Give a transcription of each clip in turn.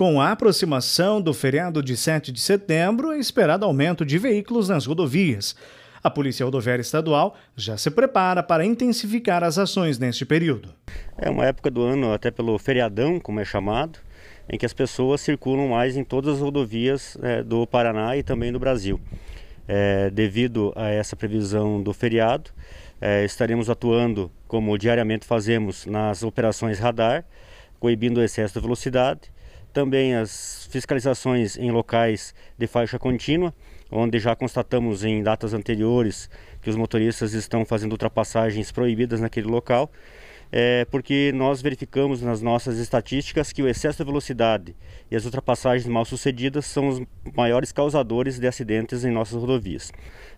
Com a aproximação do feriado de 7 de setembro, é esperado aumento de veículos nas rodovias. A Polícia Rodoviária Estadual já se prepara para intensificar as ações neste período. É uma época do ano, até pelo feriadão, como é chamado, em que as pessoas circulam mais em todas as rodovias é, do Paraná e também do Brasil. É, devido a essa previsão do feriado, é, estaremos atuando, como diariamente fazemos, nas operações radar, coibindo o excesso de velocidade também as fiscalizações em locais de faixa contínua, onde já constatamos em datas anteriores que os motoristas estão fazendo ultrapassagens proibidas naquele local, é porque nós verificamos nas nossas estatísticas que o excesso de velocidade e as ultrapassagens mal sucedidas são os maiores causadores de acidentes em nossas rodovias.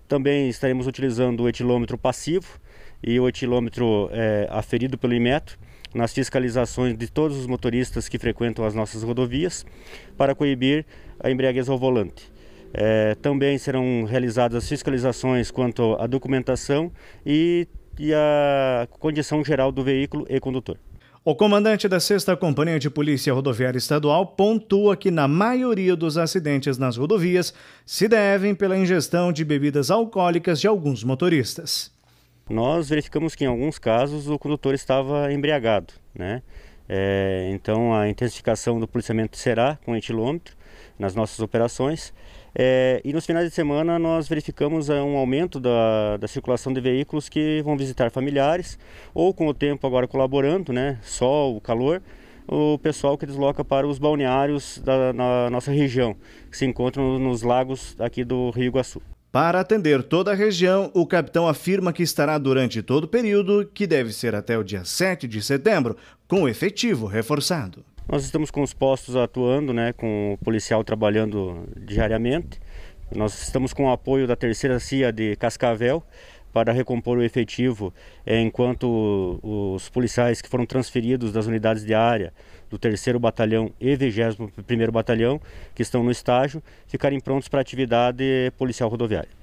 Também estaremos utilizando o etilômetro passivo e o etilômetro é, aferido pelo IMETRO nas fiscalizações de todos os motoristas que frequentam as nossas rodovias para coibir a embriaguez ao volante. É, também serão realizadas fiscalizações quanto à documentação e, e à condição geral do veículo e condutor. O comandante da 6 Companhia de Polícia Rodoviária Estadual pontua que, na maioria dos acidentes nas rodovias, se devem pela ingestão de bebidas alcoólicas de alguns motoristas nós verificamos que em alguns casos o condutor estava embriagado, né? É, então a intensificação do policiamento será com etilômetro nas nossas operações. É, e nos finais de semana nós verificamos é, um aumento da, da, circulação de veículos que vão visitar familiares ou com o tempo agora colaborando, né? Sol, calor, o pessoal que desloca para os balneários da na nossa região, que se encontram nos lagos aqui do Rio Iguaçu. Para atender toda a região, o capitão afirma que estará durante todo o período, que deve ser até o dia 7 de setembro, com efetivo reforçado. Nós estamos com os postos atuando, né, com o policial trabalhando diariamente. Nós estamos com o apoio da terceira CIA de Cascavel, para recompor o efetivo é, enquanto os policiais que foram transferidos das unidades de área do 3 Batalhão e 21 Batalhão, que estão no estágio, ficarem prontos para a atividade policial rodoviária.